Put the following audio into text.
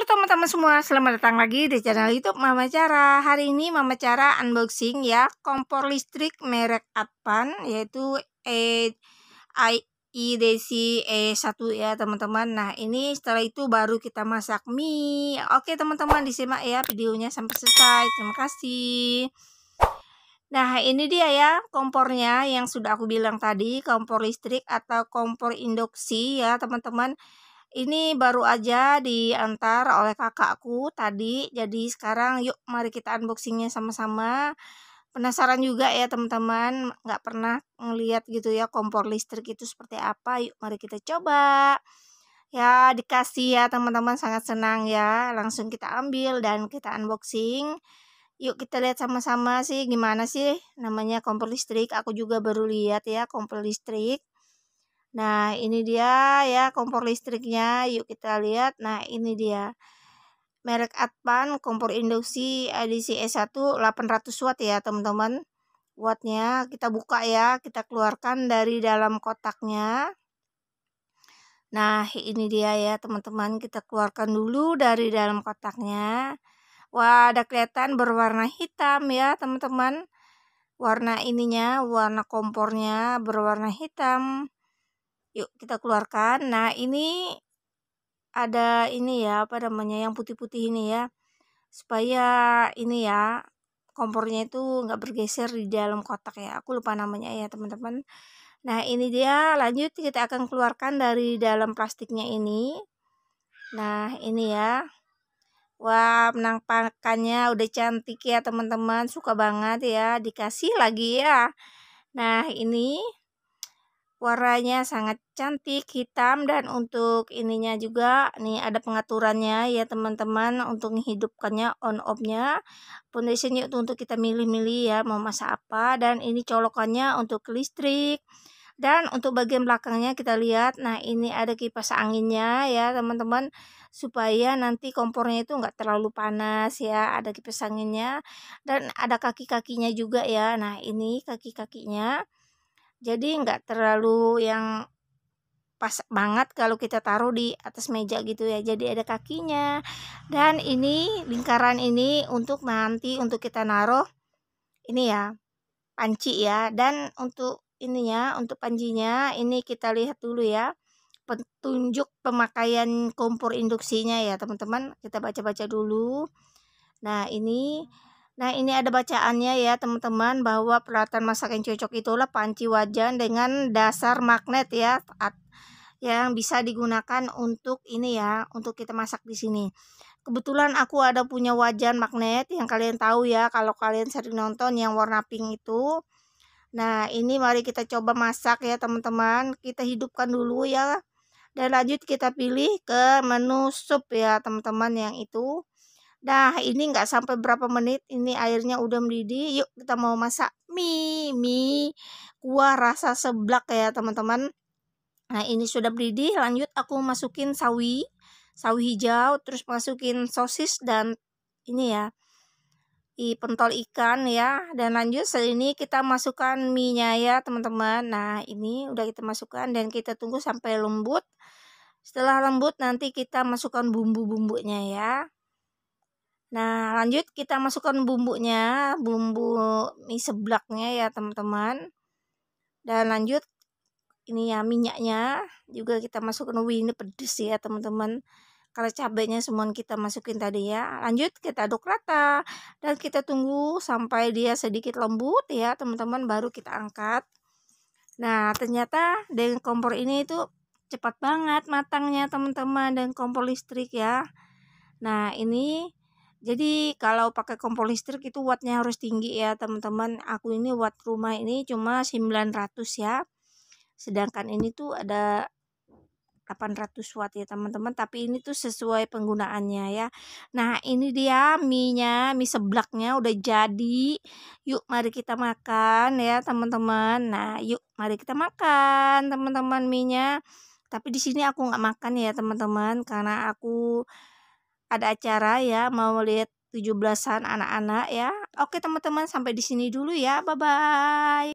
Halo teman-teman semua, selamat datang lagi di channel YouTube Mama Cara. Hari ini Mama Cara unboxing ya kompor listrik merek Advan yaitu e IDC E1 ya teman-teman. Nah, ini setelah itu baru kita masak mie. Oke, teman-teman disimak ya videonya sampai selesai. Terima kasih. Nah, ini dia ya kompornya yang sudah aku bilang tadi, kompor listrik atau kompor induksi ya, teman-teman. Ini baru aja diantar oleh kakakku tadi. Jadi sekarang yuk mari kita unboxingnya sama-sama. Penasaran juga ya teman-teman, nggak pernah ngeliat gitu ya kompor listrik itu seperti apa. Yuk mari kita coba. Ya dikasih ya teman-teman sangat senang ya. Langsung kita ambil dan kita unboxing. Yuk kita lihat sama-sama sih gimana sih namanya kompor listrik. Aku juga baru lihat ya kompor listrik Nah, ini dia ya kompor listriknya. Yuk kita lihat. Nah, ini dia. Merek Advan kompor induksi edisi S1 800 watt ya, teman-teman. Wattnya kita buka ya, kita keluarkan dari dalam kotaknya. Nah, ini dia ya, teman-teman. Kita keluarkan dulu dari dalam kotaknya. Wah, ada kelihatan berwarna hitam ya, teman-teman. Warna ininya, warna kompornya berwarna hitam yuk kita keluarkan nah ini ada ini ya apa namanya yang putih-putih ini ya supaya ini ya kompornya itu nggak bergeser di dalam kotak ya aku lupa namanya ya teman-teman nah ini dia lanjut kita akan keluarkan dari dalam plastiknya ini nah ini ya Wah, penampakannya udah cantik ya teman-teman. Suka banget ya. Dikasih lagi ya. Nah, ini warnanya sangat cantik hitam dan untuk ininya juga nih ada pengaturannya ya teman-teman untuk menghidupkannya on off-nya foundationnya itu untuk kita milih-milih ya mau masa apa dan ini colokannya untuk listrik dan untuk bagian belakangnya kita lihat nah ini ada kipas anginnya ya teman-teman supaya nanti kompornya itu enggak terlalu panas ya ada kipas anginnya dan ada kaki-kakinya juga ya nah ini kaki-kakinya jadi nggak terlalu yang pas banget kalau kita taruh di atas meja gitu ya jadi ada kakinya dan ini lingkaran ini untuk nanti untuk kita naruh ini ya panci ya dan untuk ininya untuk pancinya ini kita lihat dulu ya petunjuk pemakaian kompor induksinya ya teman-teman kita baca-baca dulu nah ini Nah ini ada bacaannya ya teman-teman bahwa peralatan masak yang cocok itulah panci wajan dengan dasar magnet ya yang bisa digunakan untuk ini ya untuk kita masak di sini. Kebetulan aku ada punya wajan magnet yang kalian tahu ya kalau kalian sering nonton yang warna pink itu. Nah ini mari kita coba masak ya teman-teman kita hidupkan dulu ya dan lanjut kita pilih ke menu sup ya teman-teman yang itu Dah ini nggak sampai berapa menit ini airnya udah mendidih. Yuk kita mau masak mie mie kuah rasa seblak ya teman-teman. Nah ini sudah mendidih lanjut aku masukin sawi sawi hijau terus masukin sosis dan ini ya i pentol ikan ya dan lanjut setelah ini kita masukkan mie nya ya teman-teman nah ini udah kita masukkan dan kita tunggu sampai lembut setelah lembut nanti kita masukkan bumbu-bumbunya ya Nah, lanjut kita masukkan bumbunya, bumbu mie seblaknya ya, teman-teman. Dan lanjut ini ya minyaknya juga kita masukkan. Wih, ini pedes ya, teman-teman. Karena cabenya semua kita masukin tadi ya. Lanjut kita aduk rata dan kita tunggu sampai dia sedikit lembut ya, teman-teman, baru kita angkat. Nah, ternyata dengan kompor ini itu cepat banget matangnya, teman-teman, dan kompor listrik ya. Nah, ini jadi kalau pakai kompor listrik itu wattnya harus tinggi ya teman-teman. Aku ini watt rumah ini cuma 900 ya. Sedangkan ini tuh ada 800 watt ya teman-teman. Tapi ini tuh sesuai penggunaannya ya. Nah ini dia mie-nya, mie seblaknya udah jadi. Yuk mari kita makan ya teman-teman. Nah yuk mari kita makan teman-teman mie-nya. Tapi di sini aku nggak makan ya teman-teman karena aku ada acara ya mau lihat 17-an anak-anak ya. Oke teman-teman sampai di sini dulu ya. Bye bye.